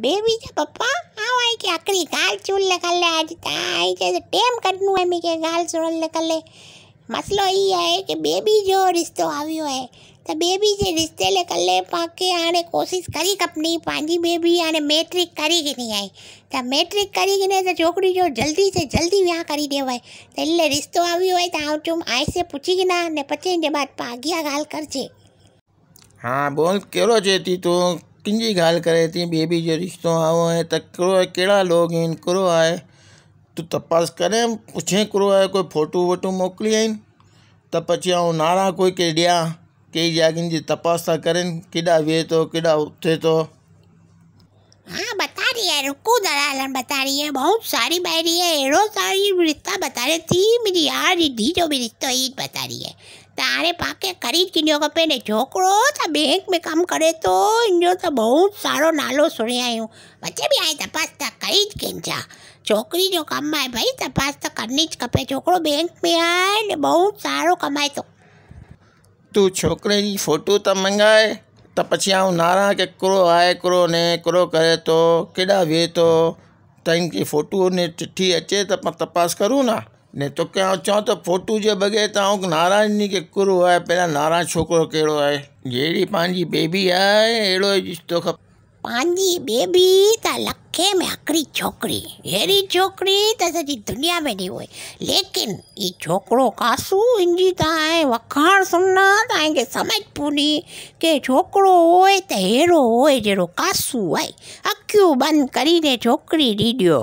baby जा के baby છે પપ્પા આવાય કે આકરી ગાલ ચૂલ के આજ તાય કે ટેમ કરનું गाल चूल ले कर ले मसलो ये है कि बेबी जो रिश्तो आयो है तो बेबी जे रिश्ते ले कर ले पाके आने कोशिश करी कपनी पंहिंजी बेबी आने मैट्रिक करी नहीं आई तो मैट्रिक करी नहीं तो छोकिरी जो जल्दी से जल्दी विया करी दे वाई तो इले रिश्तो आयो आहे तो आउं चुम आई से पूछी पुछी ना ने पचे जे बाद पागिया गाल कर जे हाँ बोल कहिड़ो चए थी तूं टिंजी गाल करे थी जो रिश्तो आओ है तो कड़ा लोग हैं कहिड़ो आए तो तपास करें पूछे कुरो आए कोई फोटू वोटू मोकिली आई तो पची आऊँ नारा कोई के दिया कई जागिन की तपास था करें केॾा वे तो केॾा उथे तो को दलालन बता रही है बहुत सारी बह रही है एड़ो सारी रिश्ता बता रहे थी मेरी यार रिधी जो भी रिश्ता ईद बता रही है तारे पाके करीब किनियो का छोकरो था बैंक में काम करे तो इंजो तो बहुत सारो नालो सुने आई बच्चे भी आए तपास पास था करीब किन जा छोकरी जो कमाए भाई तपास तो पास था करनी कपे छोकरो बैंक में आए बहुत सारो कमाए तो तू छोकरे की फोटो तो मंगाए तो પછી આવું નારાણ કે ક્રો આય ક્રો ને ક્રો કરે તો કેડા વે તો ત્યાંથી ફોટું ને ચિઠ્ઠી અચે તો પણ તપાસ કરું ને ને તો કે આउं चओ फोटू जे बग़ैर तव्हां नाराज़ नी के कुरु है पहिरियां नारायण छोकरो कड़ो है जहिड़ी पंहिंजी बेबी है अड़ो ई रिश्तो खपे बेबी तो लखे में નકરી छोकरी हेरी छोकरी तो સજી दुनिया में नहीं हुई लेकिन ये छोकरो कासू इंजी ताए वखाण सुनना ताए के समझ पूनी के छोकरो होए तो हेरो होए जेरो कासू आए बंद बंदि કરીને છોકરી દીધ્યો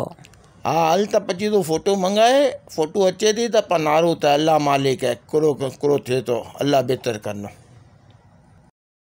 हाँ हल तो पची तू फोटो मंगाए फोटो अचे थी तो पनारो तो अल्लाह मालिक है करो करो थे तो अल्लाह बेहतर करना